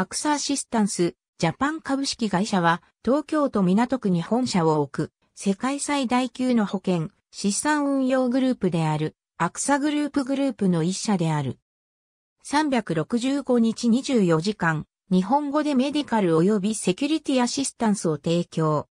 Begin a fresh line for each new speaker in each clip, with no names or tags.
アクサアシスタンス、ジャパン株式会社は、東京都港区に本社を置く、世界最大級の保険、資産運用グループである、アクサグループグループの一社である。365日24時間、日本語でメディカル及びセキュリティアシスタンスを提供。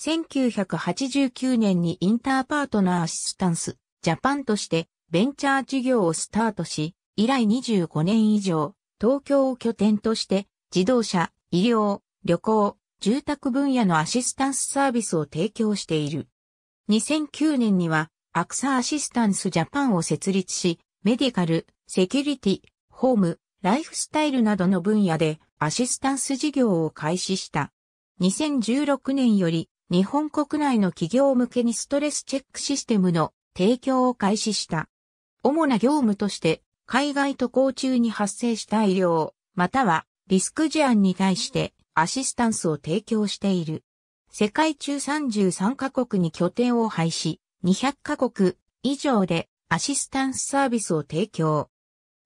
1989年にインターパートナーアシスタンス、ジャパンとしてベンチャー事業をスタートし、以来25年以上、東京を拠点として、自動車、医療、旅行、住宅分野のアシスタンスサービスを提供している。2009年には、アクサアシスタンスジャパンを設立し、メディカル、セキュリティ、ホーム、ライフスタイルなどの分野でアシスタンス事業を開始した。2016年より日本国内の企業向けにストレスチェックシステムの提供を開始した。主な業務として海外渡航中に発生した医療、またはリスク事案に対してアシスタンスを提供している。世界中33カ国に拠点を廃止、200カ国以上でアシスタンスサービスを提供。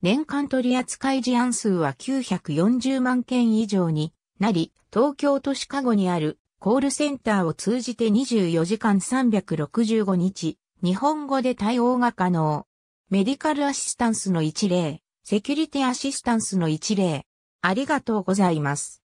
年間取扱事案数は940万件以上になり、東京都市カゴにあるコールセンターを通じて24時間365日、日本語で対応が可能。メディカルアシスタンスの一例、セキュリティアシスタンスの一例。ありがとうございます。